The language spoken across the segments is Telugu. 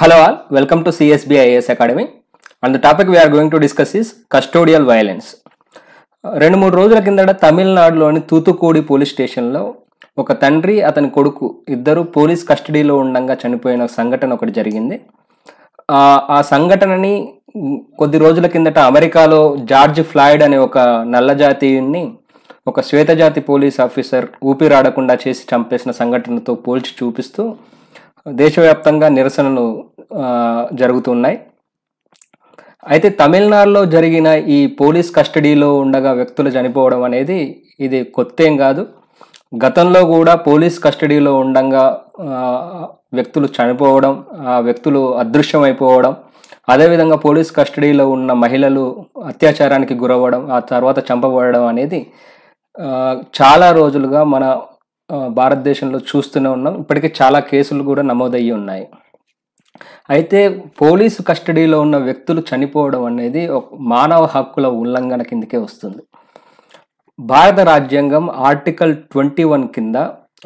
hello all welcome to CSB IAS Academy and the topic we are going to discuss is రెండు మూడు రోజుల కిందట తమిళనాడులోని తూతుకూడి పోలీస్ స్టేషన్లో ఒక తండ్రి అతని కొడుకు ఇద్దరు పోలీస్ కస్టడీలో ఉండగా చనిపోయిన సంఘటన ఒకటి జరిగింది ఆ సంఘటనని కొద్ది రోజుల కిందట అమెరికాలో జార్జ్ ఫ్లాయిడ్ అనే ఒక నల్లజాతీయుని ఒక శ్వేతజాతి పోలీస్ ఆఫీసర్ ఊపిరాడకుండా చేసి చంపేసిన సంఘటనతో పోల్చి చూపిస్తూ దేశవ్యాప్తంగా నిరసనలు జరుగుతున్నాయి అయితే తమిళనాడులో జరిగిన ఈ పోలీస్ కస్టడీలో ఉండగా వ్యక్తులు చనిపోవడం అనేది ఇది కొత్తేం కాదు గతంలో కూడా పోలీస్ కస్టడీలో ఉండగా వ్యక్తులు చనిపోవడం ఆ వ్యక్తులు అదృశ్యమైపోవడం అదేవిధంగా పోలీస్ కస్టడీలో ఉన్న మహిళలు అత్యాచారానికి గురవ్వడం ఆ తర్వాత చంపబడడం అనేది చాలా రోజులుగా మన భారతదేశంలో చూస్తూనే ఉన్నాం ఇప్పటికే చాలా కేసులు కూడా నమోదయ్యి ఉన్నాయి అయితే పోలీసు కస్టడీలో ఉన్న వ్యక్తులు చనిపోవడం అనేది ఒక మానవ హక్కుల ఉల్లంఘన కిందకే వస్తుంది భారత రాజ్యాంగం ఆర్టికల్ ట్వంటీ వన్ కింద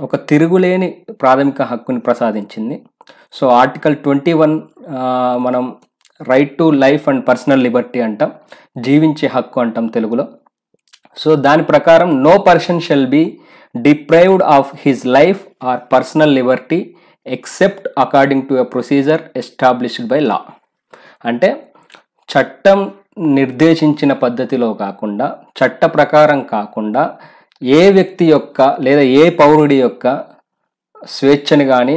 ఒక తిరుగులేని ప్రాథమిక హక్కుని ప్రసాదించింది సో ఆర్టికల్ ట్వంటీ వన్ మనం right to life and personal liberty అంటాం జీవించే హక్కు అంటాం తెలుగులో సో దాని ప్రకారం no person shall be deprived of his life or personal liberty except according to a procedure established by law అంటే చట్టం నిర్దేశించిన పద్ధతిలో కాకుండా చట్ట ప్రకారం కాకుండా ఏ వ్యక్తి యొక్క లేదా ఏ పౌరుడి యొక్క స్వేచ్ఛను కానీ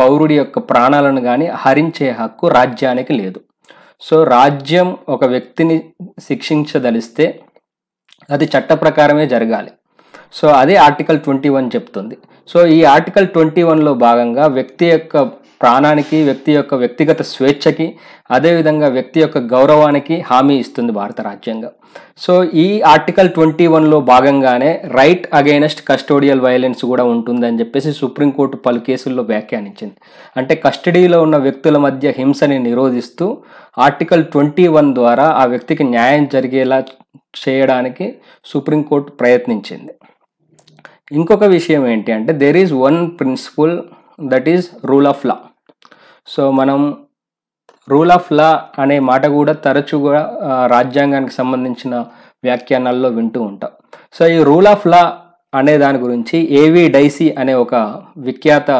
పౌరుడి యొక్క ప్రాణాలను కానీ హరించే హక్కు రాజ్యానికి లేదు సో రాజ్యం ఒక వ్యక్తిని శిక్షించదలిస్తే అది చట్ట ప్రకారమే జరగాలి సో అదే ఆర్టికల్ ట్వంటీ వన్ చెప్తుంది సో ఈ ఆర్టికల్ ట్వంటీ వన్లో భాగంగా వ్యక్తి యొక్క ప్రాణానికి వ్యక్తి యొక్క వ్యక్తిగత స్వేచ్ఛకి అదేవిధంగా వ్యక్తి యొక్క గౌరవానికి హామీ ఇస్తుంది భారత రాజ్యాంగం సో ఈ ఆర్టికల్ ట్వంటీ వన్లో భాగంగానే రైట్ అగైనెస్ట్ కస్టోడియల్ వైలెన్స్ కూడా ఉంటుందని చెప్పేసి సుప్రీంకోర్టు పలు కేసుల్లో వ్యాఖ్యానించింది అంటే కస్టడీలో ఉన్న వ్యక్తుల మధ్య హింసని నిరోధిస్తూ ఆర్టికల్ ట్వంటీ వన్ ద్వారా ఆ వ్యక్తికి న్యాయం జరిగేలా చేయడానికి సుప్రీంకోర్టు ప్రయత్నించింది ఇంకొక విషయం ఏంటి అంటే there is one principle that is rule of law so మనం రూల్ ఆఫ్ లా అనే మాట కూడా తరచుగా రాజ్యాంగానికి సంబంధించిన వ్యాఖ్యానాల్లో వింటూ ఉంటాం సో ఈ రూల్ ఆఫ్ లా అనే దాని గురించి ఏవి డైసీ అనే ఒక విఖ్యాత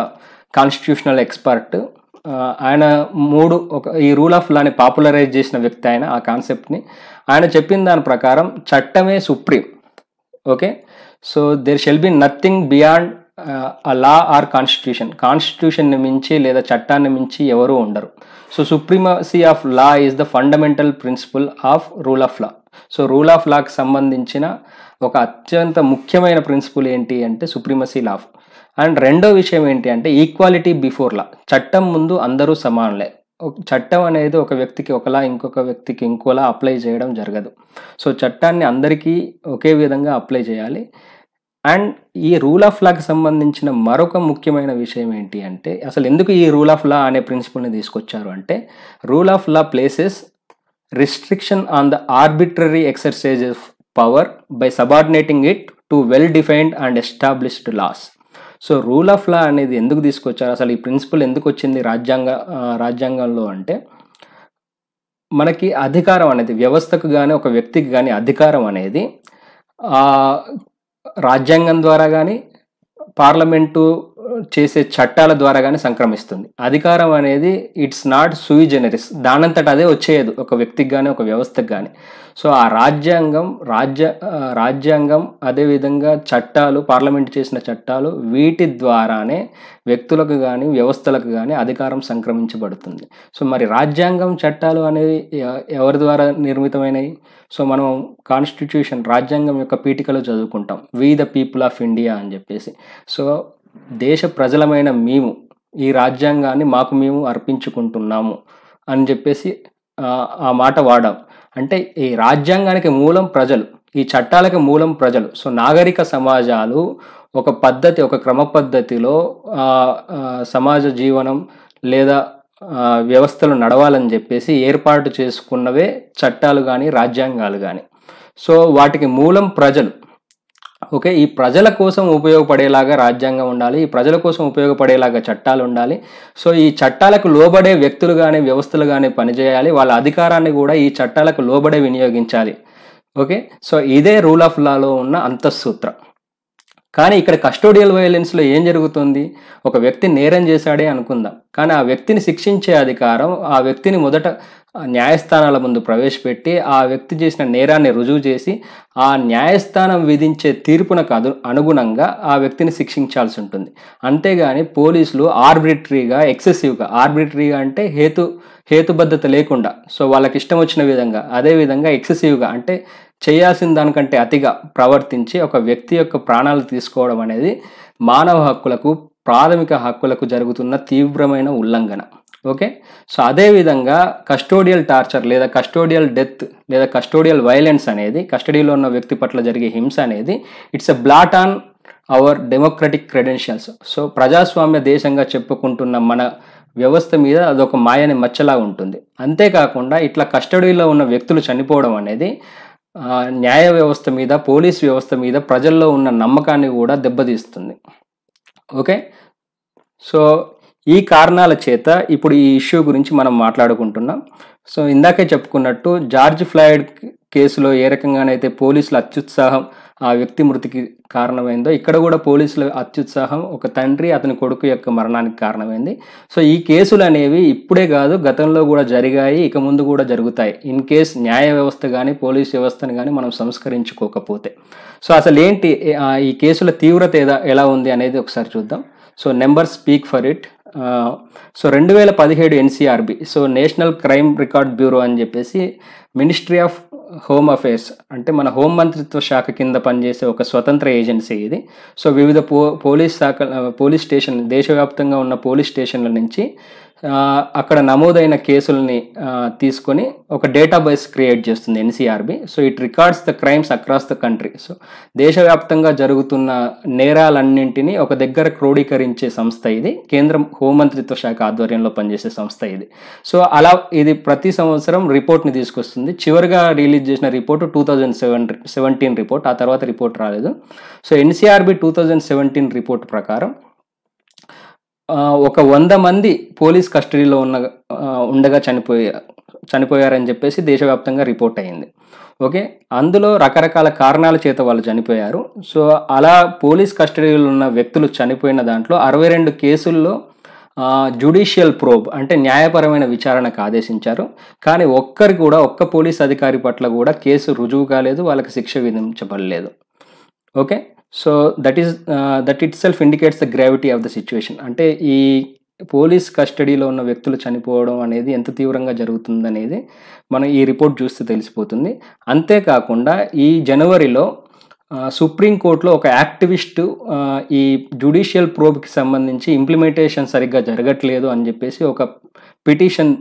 కాన్స్టిట్యూషనల్ ఎక్స్పర్ట్ ఆయన మూడు ఒక ఈ రూల్ ఆఫ్ లాని పాపులరైజ్ చేసిన వ్యక్తి ఆయన ఆ కాన్సెప్ట్ని ఆయన చెప్పిన దాని ప్రకారం చట్టమే supreme okay so there shall be nothing beyond law or constitution కాన్స్టిట్యూషన్ని మించి లేదా చట్టాన్ని మించి ఎవరూ ఉండరు so supremacy of law is the fundamental principle of rule of law so rule of లాకి సంబంధించిన ఒక అత్యంత ముఖ్యమైన ప్రిన్సిపల్ ఏంటి అంటే సుప్రీమసీ లాఫ్ అండ్ రెండో విషయం ఏంటి అంటే ఈక్వాలిటీ బిఫోర్ లా చట్టం ముందు అందరూ సమానులే చట్టం అనేది ఒక వ్యక్తికి ఒకలా ఇంకొక వ్యక్తికి ఇంకోలా అప్లై చేయడం జరగదు సో చట్టాన్ని అందరికీ ఒకే విధంగా అప్లై చేయాలి అండ్ ఈ రూల్ ఆఫ్ లాకి సంబంధించిన మరొక ముఖ్యమైన విషయం ఏంటి అంటే అసలు ఎందుకు ఈ రూల్ ఆఫ్ లా అనే ప్రిన్సిపల్ని తీసుకొచ్చారు అంటే rule of law places restriction on the arbitrary exercise of power by subordinating it to well defined and established laws so rule of law అనేది ఎందుకు తీసుకొచ్చారు అసలు ఈ ప్రిన్సిపల్ ఎందుకు వచ్చింది రాజ్యాంగ రాజ్యాంగంలో అంటే మనకి అధికారం అనేది వ్యవస్థకు కానీ ఒక వ్యక్తికి కానీ అధికారం అనేది రాజ్యాంగం ద్వారా కానీ పార్లమెంటు చేసే చట్టాల ద్వారా కానీ సంక్రమిస్తుంది అధికారం అనేది ఇట్స్ నాట్ సూయి జెనరిస్ దానంతట అదే వచ్చేయదు ఒక వ్యక్తికి కానీ ఒక వ్యవస్థకు కానీ సో ఆ రాజ్యాంగం రాజ్య రాజ్యాంగం అదేవిధంగా చట్టాలు పార్లమెంట్ చేసిన చట్టాలు వీటి ద్వారానే వ్యక్తులకు కానీ వ్యవస్థలకు కానీ అధికారం సంక్రమించబడుతుంది సో మరి రాజ్యాంగం చట్టాలు అనేవి ఎవరి ద్వారా నిర్మితమైనవి సో మనం కాన్స్టిట్యూషన్ రాజ్యాంగం యొక్క పీఠికలో చదువుకుంటాం we the people of India అని చెప్పేసి సో దేశ ప్రజలమైన మేము ఈ రాజ్యాంగాన్ని మాకు మేము అర్పించుకుంటున్నాము అని చెప్పేసి ఆ మాట వాడాం అంటే ఈ రాజ్యాంగానికి మూలం ప్రజలు ఈ చట్టాలకి మూలం ప్రజలు సో నాగరిక సమాజాలు ఒక పద్ధతి ఒక క్రమ పద్ధతిలో సమాజ జీవనం లేదా వ్యవస్థలు నడవాలని చెప్పేసి ఏర్పాటు చేసుకున్నవే చట్టాలు కానీ రాజ్యాంగాలు కానీ సో వాటికి మూలం ప్రజలు ఓకే ఈ ప్రజల కోసం ఉపయోగపడేలాగా రాజ్యాంగం ఉండాలి ఈ ప్రజల కోసం ఉపయోగపడేలాగా చట్టాలు ఉండాలి సో ఈ చట్టాలకు లోబడే వ్యక్తులు కానీ వ్యవస్థలు కానీ పనిచేయాలి వాళ్ళ అధికారాన్ని కూడా ఈ చట్టాలకు లోబడే వినియోగించాలి ఓకే సో ఇదే రూల్ ఆఫ్ లాలో ఉన్న అంతఃసూత్రం కానీ ఇక్కడ కస్టోడియల్ వయలెన్స్లో ఏం జరుగుతుంది ఒక వ్యక్తి నేరం చేశాడే అనుకుందాం కానీ ఆ వ్యక్తిని శిక్షించే అధికారం ఆ వ్యక్తిని మొదట న్యాయస్థానాల ముందు ప్రవేశపెట్టి ఆ వ్యక్తి చేసిన నేరాన్ని రుజువు చేసి ఆ న్యాయస్థానం విధించే తీర్పునకు అదు అనుగుణంగా ఆ వ్యక్తిని శిక్షించాల్సి ఉంటుంది అంతేగాని పోలీసులు ఆర్బిటరీగా ఎక్సెసివ్గా ఆర్బిటరీగా అంటే హేతు హేతుబద్ధత లేకుండా సో వాళ్ళకి ఇష్టం వచ్చిన విధంగా అదేవిధంగా ఎక్సెసివ్గా అంటే చేయాల్సిన దానికంటే అతిగా ప్రవర్తించి ఒక వ్యక్తి యొక్క ప్రాణాలు తీసుకోవడం అనేది మానవ హక్కులకు ప్రాథమిక హక్కులకు జరుగుతున్న తీవ్రమైన ఉల్లంఘన ఓకే సో అదేవిధంగా కస్టోడియల్ టార్చర్ లేదా కస్టోడియల్ డెత్ లేదా కస్టోడియల్ వైలెన్స్ అనేది కస్టడీలో ఉన్న వ్యక్తి పట్ల జరిగే హింస అనేది it's a blot on our democratic credentials so ప్రజాస్వామ్య దేశంగా చెప్పుకుంటున్న మన వ్యవస్థ మీద అదొక మాయని మచ్చలా ఉంటుంది అంతేకాకుండా ఇట్లా కస్టడీలో ఉన్న వ్యక్తులు చనిపోవడం అనేది న్యాయ వ్యవస్థ మీద పోలీస్ వ్యవస్థ మీద ప్రజల్లో ఉన్న నమ్మకాన్ని కూడా దెబ్బతీస్తుంది ఓకే సో ఈ కారణాల చేత ఇప్పుడు ఈ ఇష్యూ గురించి మనం మాట్లాడుకుంటున్నాం సో ఇందాకే చెప్పుకున్నట్టు జార్జ్ ఫ్లాయిడ్కి కేసులో ఏ రకంగానైతే పోలీసుల అత్యుత్సాహం ఆ వ్యక్తి మృతికి కారణమైందో ఇక్కడ కూడా పోలీసుల అత్యుత్సాహం ఒక తండ్రి అతని కొడుకు యొక్క మరణానికి కారణమైంది సో ఈ కేసులు అనేవి ఇప్పుడే కాదు గతంలో కూడా జరిగాయి ఇక ముందు కూడా జరుగుతాయి ఇన్ కేస్ న్యాయ వ్యవస్థ కానీ పోలీస్ వ్యవస్థను కానీ మనం సంస్కరించుకోకపోతే సో అసలు ఏంటి ఈ కేసుల తీవ్రత ఎలా ఉంది అనేది ఒకసారి చూద్దాం so number speak for it so రెండు వేల పదిహేడు NCRB so national crime record bureau అని చెప్పేసి మినిస్ట్రీ ఆఫ్ హోమ్ అఫేర్స్ అంటే మన హోం మంత్రిత్వ శాఖ కింద పనిచేసే ఒక స్వతంత్ర ఏజెన్సీ ఇది సో వివిధ పో పోలీస్ శాఖ పోలీస్ స్టేషన్ దేశవ్యాప్తంగా ఉన్న పోలీస్ స్టేషన్ల నుంచి అక్కడ నమోదైన కేసులని తీసుకొని ఒక డేటాబేస్ క్రియేట్ చేస్తుంది NCRB so it records the crimes across the country so దేశవ్యాప్తంగా జరుగుతున్న నేరాలన్నింటినీ ఒక దగ్గర క్రోడీకరించే సంస్థ ఇది కేంద్రం హోంమంత్రిత్వ శాఖ ఆధ్వర్యంలో పనిచేసే సంస్థ ఇది సో అలా ఇది ప్రతి సంవత్సరం రిపోర్ట్ని తీసుకొస్తుంది చివరిగా రిలీజ్ చేసిన report two thousand seven seventeen report ఆ తర్వాత రిపోర్ట్ రాలేదు so NCRB two thousand seventeen report ప్రకారం ఒక వంద మంది పోలీస్ కస్టడీలో ఉన్న ఉండగా చనిపోయారు చనిపోయారని చెప్పేసి దేశవ్యాప్తంగా రిపోర్ట్ అయ్యింది ఓకే అందులో రకరకాల కారణాల చేత వాళ్ళు చనిపోయారు సో అలా పోలీస్ కస్టడీలో ఉన్న వ్యక్తులు చనిపోయిన దాంట్లో అరవై రెండు కేసుల్లో జ్యుడిషియల్ ప్రోబ్ అంటే న్యాయపరమైన విచారణకు ఆదేశించారు కానీ ఒక్కరు కూడా ఒక్క పోలీస్ అధికారి పట్ల కూడా కేసు రుజువు కాలేదు వాళ్ళకి శిక్ష విధించబడలేదు okay so that is that itself indicates the gravity of the situation అంటే ఈ పోలీస్ కస్టడీలో ఉన్న వ్యక్తులు చనిపోవడం అనేది ఎంత తీవ్రంగా జరుగుతుందనేది మనం ఈ రిపోర్ట్ చూస్తే తెలిసిపోతుంది అంతేకాకుండా ఈ జనవరిలో సుప్రీంకోర్టులో ఒక యాక్టివిస్టు ఈ జుడిషియల్ ప్రోబ్కి సంబంధించి ఇంప్లిమెంటేషన్ సరిగ్గా జరగట్లేదు అని చెప్పేసి ఒక పిటిషన్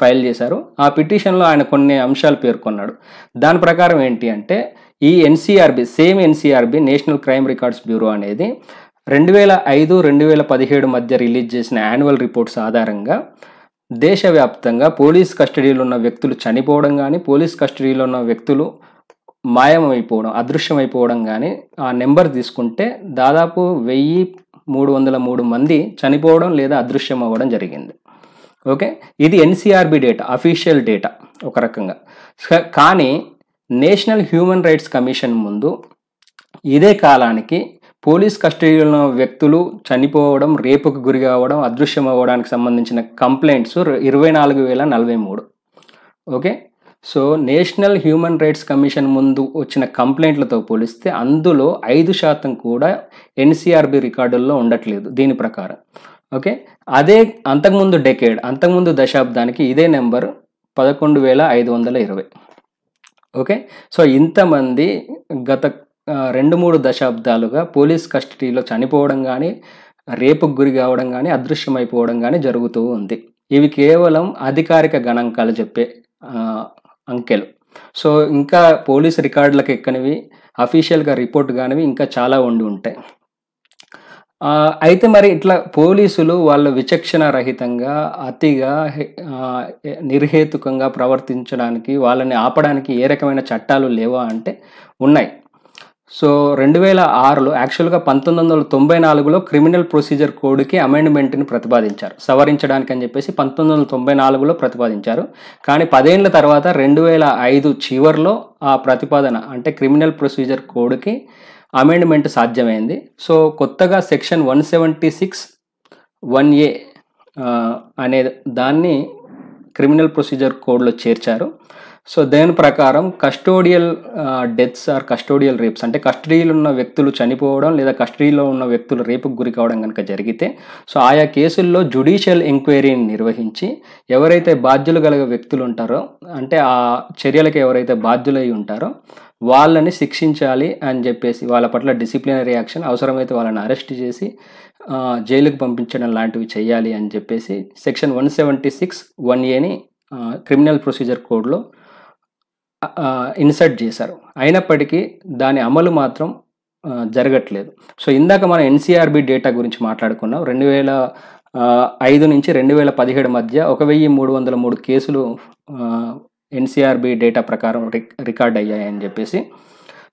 ఫైల్ చేశారు ఆ పిటిషన్లో ఆయన కొన్ని అంశాలు పేర్కొన్నాడు దాని ప్రకారం ఏంటి అంటే ఈ NCRB same NCRB national crime records bureau అనేది రెండు వేల ఐదు రెండు వేల పదిహేడు మధ్య రిలీజ్ చేసిన యాన్యువల్ రిపోర్ట్స్ ఆధారంగా దేశవ్యాప్తంగా పోలీస్ కస్టడీలో ఉన్న వ్యక్తులు చనిపోవడం కానీ పోలీస్ కస్టడీలో ఉన్న వ్యక్తులు మాయమైపోవడం అదృశ్యమైపోవడం కానీ ఆ నెంబర్ తీసుకుంటే దాదాపు వెయ్యి మూడు వందల మూడు మంది చనిపోవడం లేదా అదృశ్యం అవ్వడం జరిగింది ఓకే ఇది ఎన్సీఆర్బి డేటా అఫీషియల్ డేటా ఒక రకంగా కానీ నేషనల్ హ్యూమన్ రైట్స్ కమిషన్ ముందు ఇదే కాలానికి పోలీస్ కస్టడీలో వ్యక్తులు చనిపోవడం రేపుకు గురి కావడం అదృశ్యం అవ్వడానికి సంబంధించిన కంప్లైంట్స్ ఇరవై నాలుగు వేల నలభై మూడు okay so national human rights commission ముందు వచ్చిన కంప్లైంట్లతో పోలిస్తే అందులో ఐదు శాతం కూడా ఎన్సీఆర్బి రికార్డుల్లో ఉండట్లేదు దీని ప్రకారం ఓకే అదే అంతకుముందు డెకేడ్ అంతకుముందు దశాబ్దానికి ఇదే నెంబర్ పదకొండు వేల ఐదు వందల ఇరవై ఓకే సో ఇంతమంది గత రెండు మూడు దశాబ్దాలుగా పోలీస్ కస్టడీలో చనిపోవడం కానీ రేపుకు గురి కావడం కానీ అదృశ్యమైపోవడం కానీ జరుగుతూ ఉంది ఇవి కేవలం అధికారిక గణాంకాలు చెప్పే అంకెలు సో ఇంకా పోలీస్ రికార్డులకు ఎక్కనివి అఫీషియల్గా రిపోర్ట్ కానివి ఇంకా చాలా ఉండి ఉంటాయి అయితే మరి ఇట్లా పోలీసులు వాళ్ళ విచక్షణ రహితంగా అతిగా నిర్హేతుకంగా ప్రవర్తించడానికి వాళ్ళని ఆపడానికి ఏ రకమైన చట్టాలు లేవా అంటే ఉన్నాయి సో రెండు వేల ఆరులో యాక్చువల్గా పంతొమ్మిది వందల తొంభై నాలుగులో క్రిమినల్ ప్రొసీజర్ కోడ్కి అమెండ్మెంట్ని ప్రతిపాదించారు సవరించడానికి అని చెప్పేసి పంతొమ్మిది వందల తొంభై నాలుగులో ప్రతిపాదించారు కానీ పదేళ్ల తర్వాత రెండు వేల ఐదు చివరిలో ఆ ప్రతిపాదన అంటే క్రిమినల్ ప్రొసీజర్ కోడ్కి అమెండ్మెంట్ సాధ్యమైంది సో కొత్తగా section one seventy six one A అనే దాన్ని క్రిమినల్ ప్రొసీజర్ కోడ్లో చేర్చారు సో దాని ప్రకారం custodial deaths or custodial rapes అంటే కస్టడీలో ఉన్న వ్యక్తులు చనిపోవడం లేదా కస్టడీలో ఉన్న వ్యక్తులు రేపుకు గురి కావడం కనుక జరిగితే సో ఆయా కేసుల్లో జుడిషియల్ ఎంక్వైరీని నిర్వహించి ఎవరైతే బాధ్యులు గల వ్యక్తులు ఉంటారో అంటే ఆ చర్యలకు ఎవరైతే బాధ్యులై ఉంటారో వాళ్ళని శిక్షించాలి అని చెప్పేసి వాళ్ళ పట్ల డిసిప్లినరీ యాక్షన్ అవసరమైతే వాళ్ళని అరెస్ట్ చేసి జైలుకు పంపించడం లాంటివి చేయాలి అని చెప్పేసి section one seventy six one ఏని క్రిమినల్ ప్రొసీజర్ కోడ్లో ఇన్సర్ట్ చేశారు అయినప్పటికీ దాని అమలు మాత్రం జరగట్లేదు సో ఇందాక మనం ఎన్సీఆర్బి డేటా గురించి మాట్లాడుకున్నాం రెండు వేల ఐదు నుంచి రెండు వేల పదిహేడు మధ్య ఒక వెయ్యి మూడు వందల మూడు కేసులు ఎన్సిఆర్బి డేటా ప్రకారం రికార్డ్ అయ్యాయని చెప్పేసి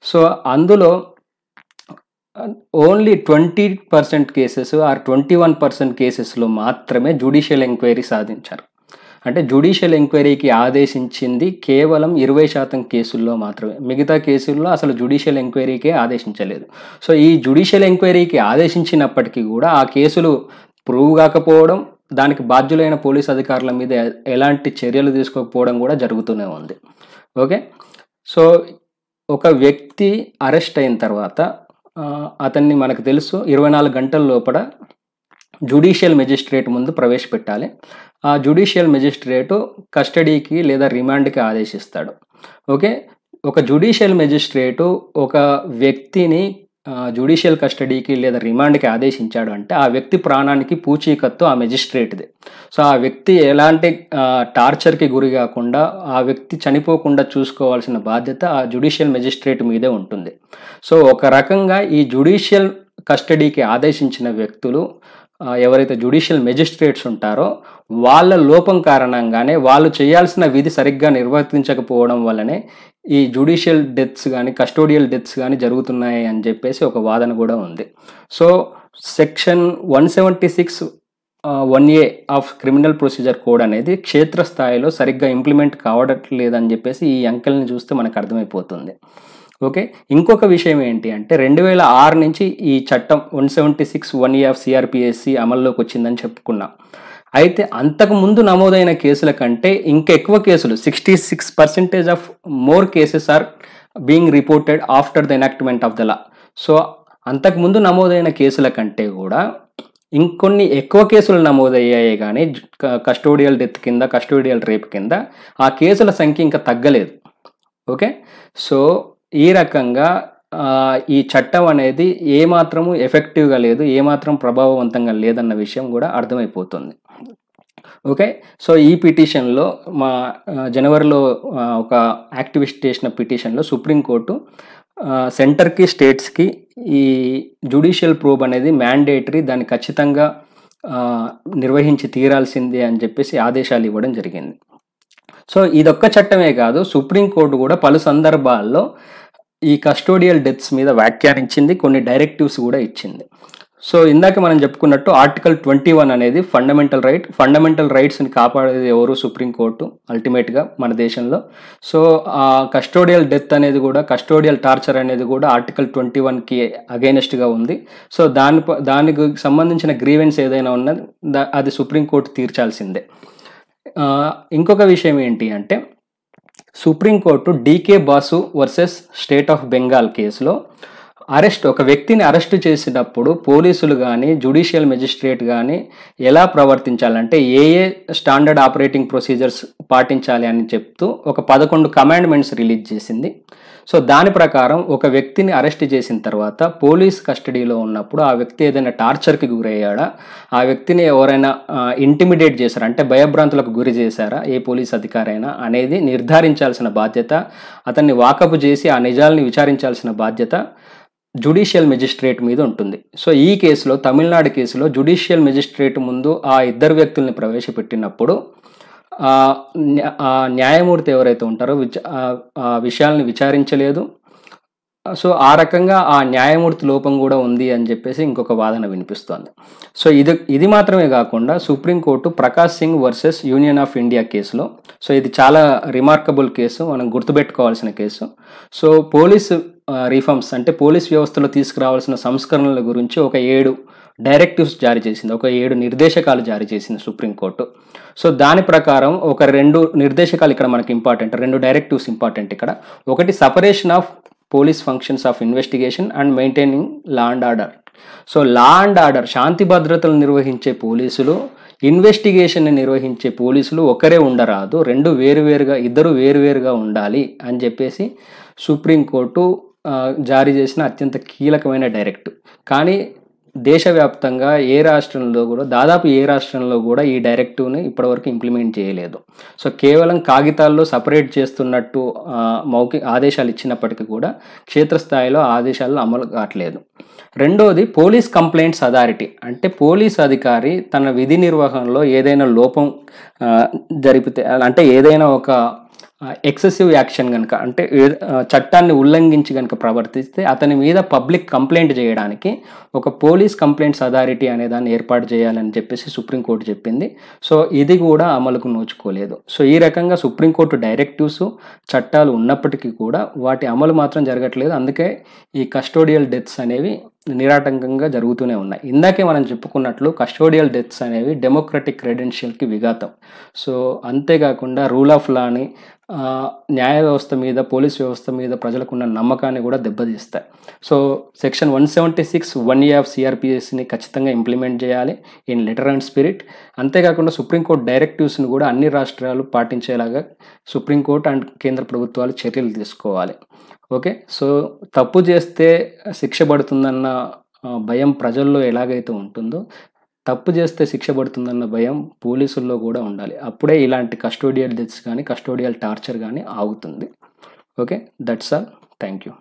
సో అందులో only twenty percent cases or twenty one percent కేసెస్లో మాత్రమే జ్యుడిషియల్ ఎంక్వైరీ సాధించారు అంటే జ్యుడిషియల్ ఎంక్వైరీకి ఆదేశించింది కేవలం ఇరవై శాతం కేసుల్లో మాత్రమే మిగతా కేసుల్లో అసలు జ్యుడిషియల్ ఎంక్వైరీకే ఆదేశించలేదు సో ఈ జ్యుడిషియల్ ఎంక్వైరీకి ఆదేశించినప్పటికీ కూడా ఆ కేసులు ప్రూవ్ కాకపోవడం దానికి బాధ్యులైన పోలీస్ అధికారుల మీద ఎలాంటి చర్యలు తీసుకోకపోవడం కూడా జరుగుతూనే ఉంది ఓకే సో ఒక వ్యక్తి అరెస్ట్ అయిన తర్వాత అతన్ని మనకు తెలుసు ఇరవై నాలుగు గంటల లోపల జ్యుడిషియల్ మెజిస్ట్రేట్ ముందు ప్రవేశపెట్టాలి ఆ జ్యుడిషియల్ మెజిస్ట్రేటు కస్టడీకి లేదా రిమాండ్కి ఆదేశిస్తాడు ఓకే ఒక జ్యుడిషియల్ మెజిస్ట్రేటు ఒక వ్యక్తిని జ్యుడిషియల్ కస్టడీకి లేదా రిమాండ్కి ఆదేశించాడు అంటే ఆ వ్యక్తి ప్రాణానికి పూచీకత్తు ఆ మెజిస్ట్రేట్ది సో ఆ వ్యక్తి ఎలాంటి టార్చర్కి గురి కాకుండా ఆ వ్యక్తి చనిపోకుండా చూసుకోవాల్సిన బాధ్యత ఆ జ్యుడిషియల్ మెజిస్ట్రేట్ మీదే ఉంటుంది సో ఒక రకంగా ఈ జ్యుడిషియల్ కస్టడీకి ఆదేశించిన వ్యక్తులు ఎవరైతే జ్యుడిషియల్ మెజిస్ట్రేట్స్ ఉంటారో వాళ్ళ లోపం కారణంగానే వాళ్ళు చేయాల్సిన విధి సరిగ్గా నిర్వర్తించకపోవడం వల్లనే ఈ జ్యుడిషియల్ డెత్స్ కానీ కస్టోడియల్ డెత్స్ కానీ జరుగుతున్నాయి అని చెప్పేసి ఒక వాదన కూడా ఉంది so section one seventy six one A of criminal procedure code అనేది క్షేత్రస్థాయిలో సరిగ్గా ఇంప్లిమెంట్ కావడట్లేదని చెప్పేసి ఈ అంకెల్ని చూస్తే మనకు అర్థమైపోతుంది ఓకే ఇంకొక విషయం ఏంటి అంటే రెండు వేల ఆరు నుంచి ఈ చట్టం one seventy six one year CrPC అమల్లోకి వచ్చిందని చెప్పుకున్నాం అయితే అంతకుముందు నమోదైన కేసుల కంటే ఇంకెక్కువ కేసులు sixty six percentage of more cases are being reported after the enactment of the law so అంతకుముందు నమోదైన కేసుల కంటే కూడా ఇంకొన్ని ఎక్కువ కేసులు నమోదయ్యాయి కానీ కస్టోడియల్ డెత్ కింద కస్టోడియల్ రేప్ కింద ఆ కేసుల సంఖ్య ఇంకా తగ్గలేదు ఓకే సో ఈ రకంగా ఈ చట్టం అనేది ఏమాత్రము ఎఫెక్టివ్గా లేదు ఏమాత్రం ప్రభావవంతంగా లేదన్న విషయం కూడా అర్థమైపోతుంది ఓకే సో ఈ పిటిషన్లో మా జనవరిలో ఒక యాక్టివిస్ట్ చేసిన పిటిషన్లో సుప్రీంకోర్టు సెంటర్కి స్టేట్స్కి ఈ జుడిషియల్ ప్రూఫ్ అనేది మ్యాండేటరీ దాన్ని ఖచ్చితంగా నిర్వహించి తీరాల్సిందే అని చెప్పేసి ఆదేశాలు ఇవ్వడం జరిగింది సో ఇదొక్క చట్టమే కాదు సుప్రీంకోర్టు కూడా పలు సందర్భాల్లో ఈ కస్టోడియల్ డెత్స్ మీద వ్యాఖ్యానించింది కొన్ని డైరెక్టివ్స్ కూడా ఇచ్చింది సో ఇందాక మనం చెప్పుకున్నట్టు ఆర్టికల్ ట్వంటీ వన్ అనేది ఫండమెంటల్ రైట్ ఫండమెంటల్ రైట్స్ని కాపాడేది ఎవరు సుప్రీంకోర్టు అల్టిమేట్గా మన దేశంలో సో ఆ కస్టోడియల్ డెత్ అనేది కూడా కస్టోడియల్ టార్చర్ అనేది కూడా ఆర్టికల్ ట్వంటీ వన్కి అగైనెస్ట్గా ఉంది సో దాని దానికి సంబంధించిన గ్రీవెన్స్ ఏదైనా ఉన్నది అది సుప్రీంకోర్టు తీర్చాల్సిందే ఇంకొక విషయం ఏంటి అంటే supreme court DK Basu versus state of Bengal కేసులో అరెస్ట్ ఒక వ్యక్తిని అరెస్ట్ చేసినప్పుడు పోలీసులు కానీ జుడిషియల్ మెజిస్ట్రేట్ కానీ ఎలా ప్రవర్తించాలంటే ఏ ఏ స్టాండర్డ్ ఆపరేటింగ్ ప్రొసీజర్స్ పాటించాలి అని చెప్తూ ఒక పదకొండు కమాండ్మెంట్స్ రిలీజ్ చేసింది సో దాని ప్రకారం ఒక వ్యక్తిని అరెస్ట్ చేసిన తర్వాత పోలీస్ కస్టడీలో ఉన్నప్పుడు ఆ వ్యక్తి ఏదైనా టార్చర్కి గురయ్యాడా ఆ వ్యక్తిని ఎవరైనా ఇంటిమిడేట్ చేశారా అంటే భయభ్రాంతులకు గురి చేశారా ఏ పోలీస్ అధికారైనా అనేది నిర్ధారించాల్సిన బాధ్యత అతన్ని వాకప్ చేసి ఆ నిజాలని విచారించాల్సిన బాధ్యత జుడిషియల్ మెజిస్ట్రేట్ మీద ఉంటుంది సో ఈ కేసులో తమిళనాడు కేసులో జుడిషియల్ మెజిస్ట్రేట్ ముందు ఆ ఇద్దరు వ్యక్తుల్ని ప్రవేశపెట్టినప్పుడు ఆ న్యాయమూర్తి ఎవరైతే ఉంటారో విచ విషయాలను విచారించలేదు సో ఆ రకంగా ఆ న్యాయమూర్తి లోపం కూడా ఉంది అని చెప్పేసి ఇంకొక వాదన వినిపిస్తోంది సో ఇది ఇది మాత్రమే కాకుండా supreme court Prakash Singh versus union of India కేసులో సో ఇది చాలా రిమార్కబుల్ కేసు మనం గుర్తుపెట్టుకోవాల్సిన కేసు సో పోలీస్ రీఫార్మ్స్ అంటే పోలీస్ వ్యవస్థలో తీసుకురావాల్సిన సంస్కరణల గురించి ఒక ఏడు డైరెక్టివ్స్ జారీ చేసింది ఒక ఏడు నిర్దేశకాలు జారీ చేసింది సుప్రీంకోర్టు సో దాని ప్రకారం ఒక రెండు నిర్దేశకాలు ఇక్కడ మనకి ఇంపార్టెంట్ రెండు డైరెక్టివ్స్ ఇంపార్టెంట్ ఇక్కడ ఒకటి separation of police functions of investigation and maintaining law and order so law and order శాంతి భద్రతలు నిర్వహించే పోలీసులు ఇన్వెస్టిగేషన్ని నిర్వహించే పోలీసులు ఒకరే ఉండరాదు రెండు వేరువేరుగా ఇద్దరు వేరువేరుగా ఉండాలి అని చెప్పేసి సుప్రీంకోర్టు జారీ చేసిన అత్యంత కీలకమైన డైరెక్ట్ కానీ దేశవ్యాప్తంగా ఏ రాష్ట్రంలో కూడా దాదాపు ఏ రాష్ట్రంలో కూడా ఈ డైరెక్టివ్ని ఇప్పటివరకు ఇంప్లిమెంట్ చేయలేదు సో కేవలం కాగితాల్లో సపరేట్ చేస్తున్నట్టు మౌఖిక ఆదేశాలు ఇచ్చినప్పటికీ కూడా క్షేత్రస్థాయిలో ఆదేశాలు అమలు కావట్లేదు రెండోది పోలీస్ కంప్లైంట్స్ అథారిటీ అంటే పోలీస్ అధికారి తన విధి నిర్వహణలో ఏదైనా లోపం జరిపితే అంటే ఏదైనా ఒక ఎక్సెసివ్ యాక్షన్ కనుక అంటే చట్టాన్ని ఉల్లంఘించి కనుక ప్రవర్తిస్తే అతని మీద పబ్లిక్ కంప్లైంట్ చేయడానికి ఒక పోలీస్ కంప్లైంట్స్ అథారిటీ అనే దాన్ని ఏర్పాటు చేయాలని చెప్పేసి సుప్రీంకోర్టు చెప్పింది సో ఇది కూడా అమలుకు నోచుకోలేదు సో ఈ రకంగా సుప్రీంకోర్టు డైరెక్టివ్స్ చట్టాలు ఉన్నప్పటికీ కూడా వాటి అమలు మాత్రం జరగట్లేదు అందుకే ఈ కస్టోడియల్ డెత్స్ అనేవి నిరాటంకంగా జరుగుతూనే ఉన్నాయి ఇందాకే మనం చెప్పుకున్నట్లు కస్టోడియల్ డెత్స్ అనేవి డెమోక్రటిక్ క్రెడెన్షియల్కి విఘాతం సో అంతేకాకుండా రూల్ ఆఫ్ లాని న్యాయ వ్యవస్థ మీద పోలీస్ వ్యవస్థ మీద ప్రజలకు ఉన్న నమ్మకాన్ని కూడా దెబ్బతీస్తాయి so section one seventy six one year of సిఆర్పిఎస్ని ఖచ్చితంగా ఇంప్లిమెంట్ చేయాలి ఇన్ లెటర్ అండ్ స్పిరిట్ అంతేకాకుండా సుప్రీంకోర్టు డైరెక్టివ్స్ని కూడా అన్ని రాష్ట్రాలు పాటించేలాగా సుప్రీంకోర్టు అండ్ కేంద్ర ప్రభుత్వాలు చర్యలు తీసుకోవాలి ఓకే సో తప్పు చేస్తే శిక్ష పడుతుందన్న భయం ప్రజల్లో ఎలాగైతే ఉంటుందో తప్పు చేస్తే శిక్ష పడుతుందన్న భయం పోలీసుల్లో కూడా ఉండాలి అప్పుడే ఇలాంటి కస్టోడియల్ డెత్స్ కానీ కస్టోడియల్ టార్చర్ కానీ ఆగుతుంది okay that's all thank you